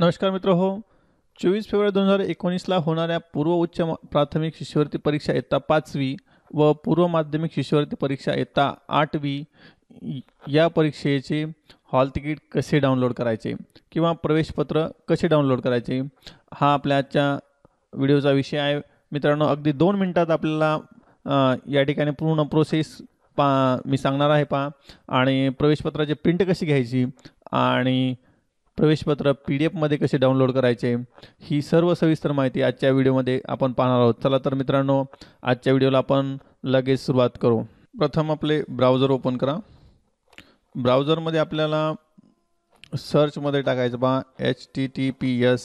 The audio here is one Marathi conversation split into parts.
नमस्कार मित्र हो चोवीस फेब्रुवारी दोन हजार एकोणीसला होणाऱ्या पूर्व उच्च प्राथमिक शिष्यवृत्ती परीक्षा इयत्ता पाचवी व पूर्व माध्यमिक शिष्यवृत्ती परीक्षा इयत्ता आठवी या परीक्षेचे हॉल तिकीट कसे डाउनलोड करायचे किंवा प्रवेशपत्र कसे डाउनलोड करायचे हा आपल्या आजच्या व्हिडिओचा विषय आहे मित्रांनो अगदी दोन मिनटात आपल्याला या ठिकाणी पूर्ण प्रोसेस पा मी सांगणार आहे पा आणि प्रवेशपत्राची प्रिंट कशी घ्यायची आणि प्रवेशपत्र पी डी एफमध्ये कसे डाउनलोड करायचे ही सर्व सविस्तर माहिती आजच्या व्हिडिओमध्ये आपण पाहणार आहोत चला तर मित्रांनो आजच्या व्हिडिओला आपण लगेच सुरुवात करू प्रथम आपले ब्राउझर ओपन करा ब्राउझरमध्ये आपल्याला सर्चमध्ये टाकायचं पहा H T T P S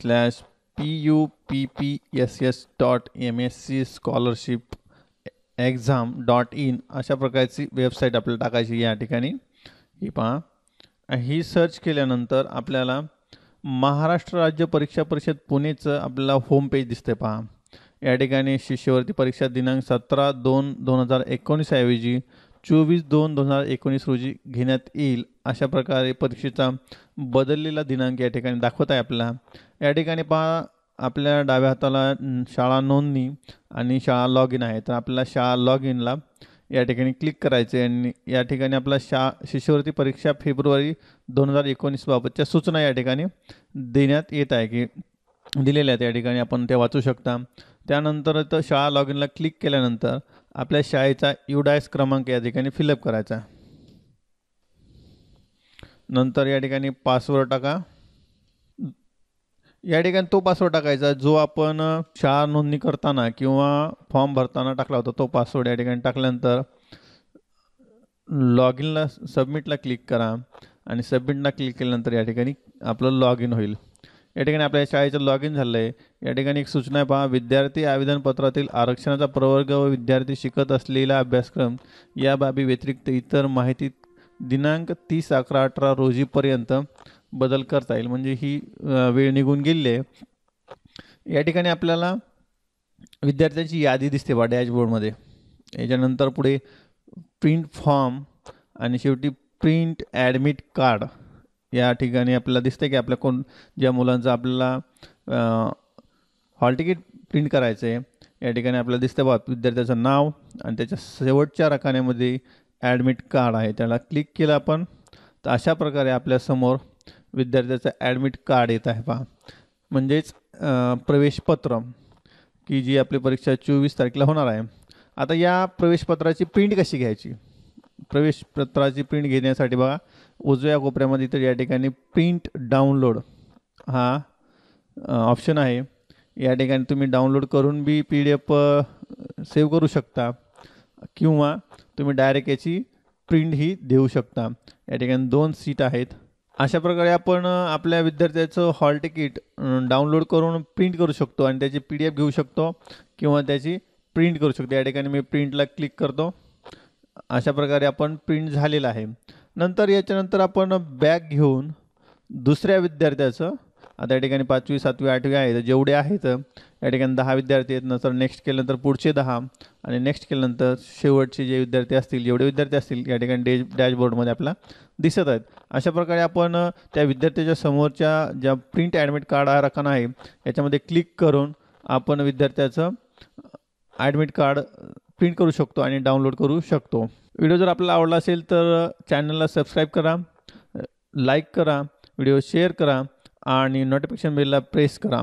slash P U P P S S dot M S C scholarship exam dot in अशा प्रकारची वेबसाईट आपल्याला टाकायची या ठिकाणी ही पहा ही सर्च केल्यानंतर आपल्याला महाराष्ट्र राज्य परीक्षा परिषद पुणेचं आपल्याला होम पेज दिसते पहा या ठिकाणी शिष्यवृत्ती परीक्षा दिनांक सतरा दोन दोन हजार एकोणीसऐवजी चोवीस दोन दोन हजार एकोणीस रोजी घेण्यात येईल अशा प्रकारे परीक्षेचा बदललेला दिनांक या ठिकाणी दाखवत आहे आपला या ठिकाणी पहा आपल्या डाव्या हाताला शाळा नोंदणी आणि शाळा लॉग इन आहे तर आपल्याला शाळा लॉग इनला या ठिकाणी क्लिक करायचे आणि या ठिकाणी आपला शा शिष्यवृत्ती परीक्षा फेब्रुवारी दोन हजार एकोणीसबाबतच्या सूचना या ठिकाणी देण्यात येत आहे की दिलेल्या आहेत या ठिकाणी आपण त्या वाचू शकता त्यानंतर तर शाळा लॉग इनला क्लिक केल्यानंतर आपल्या शाळेचा युडायस क्रमांक या ठिकाणी फिलअप करायचा नंतर या ठिकाणी पासवर्ड टाका या ठिकाणी तो पासवर्ड टाकायचा जो आपण शाळा नोंदणी करताना किंवा फॉर्म भरताना टाकला होता तो पासवर्ड या ठिकाणी टाकल्यानंतर लॉग इनला सबमिटला क्लिक करा आणि सबमिटला क्लिक केल्यानंतर या ठिकाणी आपलं लॉग इन होईल या ठिकाणी आपल्या शाळेचं लॉग इन झालं आहे या ठिकाणी एक सूचना आहे पहा विद्यार्थी आवेदनपत्रातील आरक्षणाचा प्रवर्ग व विद्यार्थी शिकत असलेला अभ्यासक्रम या बाबी व्यतिरिक्त इतर माहिती दिनांक तीस अकरा अठरा रोजीपर्यंत बदल करता येईल म्हणजे ही वेळ निघून गेली आहे या ठिकाणी आपल्याला विद्यार्थ्यांची यादी दिसते बा डॅशबोर्डमध्ये याच्यानंतर पुढे प्रिंट फॉर्म आणि शेवटी प्रिंट ॲडमिट कार्ड या ठिकाणी आपल्याला दिसते की आपल्या कोण ज्या मुलांचं आपल्याला हॉल तिकीट प्रिंट करायचं आहे या ठिकाणी आपल्याला दिसतं बा विद्यार्थ्याचं नाव आणि त्याच्या शेवटच्या रकान्यामध्ये ॲडमिट कार्ड आहे त्याला क्लिक केलं आपण तर अशा प्रकारे आपल्यासमोर विद्यार्थ्याचं ॲडमिट कार्ड येत आहे पहा म्हणजेच प्रवेशपत्र की जी आपली परीक्षा चोवीस तारखेला होणार आहे आता या प्रवेशपत्राची प्रिंट कशी घ्यायची प्रवेशपत्राची प्रिंट घेण्यासाठी बघा उजव्या कोपऱ्यामध्ये तर या ठिकाणी प्रिंट डाउनलोड हा ऑप्शन आहे या ठिकाणी तुम्ही डाउनलोड करून B P D F save करू शकता किंवा तुम्ही डायरेक्ट याची प्रिंट ही देऊ शकता या ठिकाणी दोन सीट आहेत अशा प्रकारे आपण आपल्या विद्यार्थ्याचं हॉल तिकीट डाउनलोड करून प्रिंट करू शकतो आणि त्याची पी डी एफ घेऊ शकतो किंवा त्याची प्रिंट करू शकतो या ठिकाणी मी प्रिंटला क्लिक करतो अशा प्रकारे आपण प्रिंट झालेला आहे नंतर याच्यानंतर आपण बॅग घेऊन दुसऱ्या विद्यार्थ्याचं आता या ठिकाणी पाचवी सातवी आठवी आहे तर जेवढे आहेत या ठिकाणी दहा विद्यार्थी आहेत नंतर नेक्स्ट केल्यानंतर पुढचे दहा आणि नेक्स्ट केल्यानंतर शेवटचे जे विद्यार्थी असतील जेवढे विद्यार्थी असतील या ठिकाणी डॅश डॅशबोर्डमध्ये आपला दिसत आहेत अशा प्रकारे आपण त्या विद्यार्थ्याच्या समोरच्या ज्या प्रिंट ॲडमिट कार्ड हा रखाना आहे याच्यामध्ये क्लिक करून आपण विद्यार्थ्याचं ॲडमिट कार्ड प्रिंट करू शकतो आणि डाउनलोड करू शकतो व्हिडिओ जर आपल्याला आवडला असेल तर चॅनलला सबस्क्राईब करा लाईक करा व्हिडिओ शेअर करा आणि नोटिफिकेशन बिलला प्रेस करा